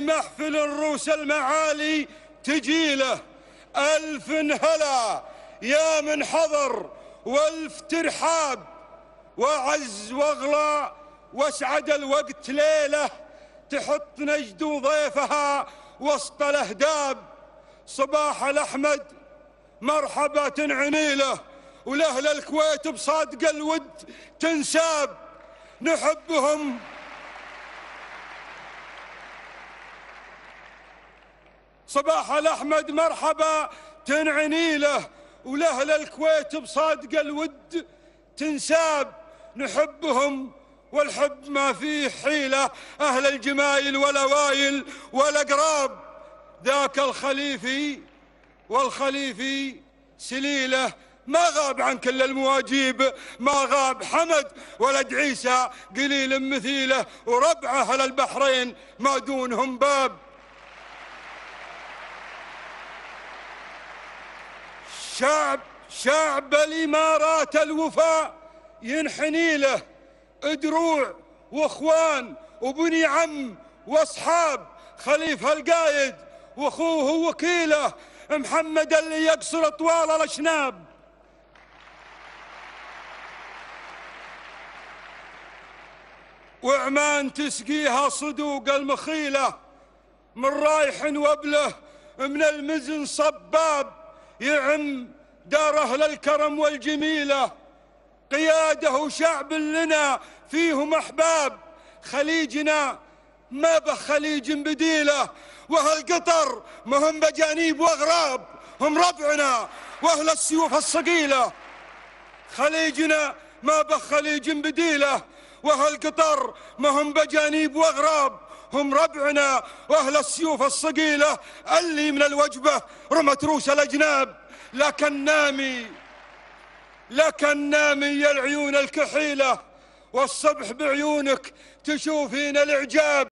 محفل الروس المعالي تجيله ألف هلا يا من حضر والف ترحاب وعز واغلى واسعد الوقت ليله تحط نجد وضيفها وسط الاهداب صباح الاحمد مرحبا تنعني له ولاهل الكويت بصادق الود تنساب نحبهم صباح الأحمد مرحبا تنعني له ولأهل الكويت بصادق الود تنساب نحبهم والحب ما فيه حيلة أهل الجمايل والأوائل والأقراب ذاك الخليفي والخليفي سليله ما غاب عن كل المواجيب ما غاب حمد ولد عيسى قليل مثيله وربعه اهل البحرين ما دونهم باب شعب شعب الإمارات الوفاء ينحني له دروع واخوان وبني عم واصحاب خليفه القايد واخوه وكيله محمد اللي يقصر طوال الاشناب وعمان تسقيها صدوق المخيله من رايح وبله من المزن صباب يعم دار أهل الكرم والجميلة قيادة وشعب لنا فيهم أحباب خليجنا ما به خليج بديله واهل قطر ما هم بجانيب واغراب هم ربعنا واهل السيوف الصقيله خليجنا ما به خليج بديله واهل قطر ما هم بجانيب واغراب هم ربعنا وأهل السيوف الصقيلة اللي من الوجبة رمت روس الأجناب لكن نامي لكن نامي يا العيون الكحيلة والصبح بعيونك تشوفين الإعجاب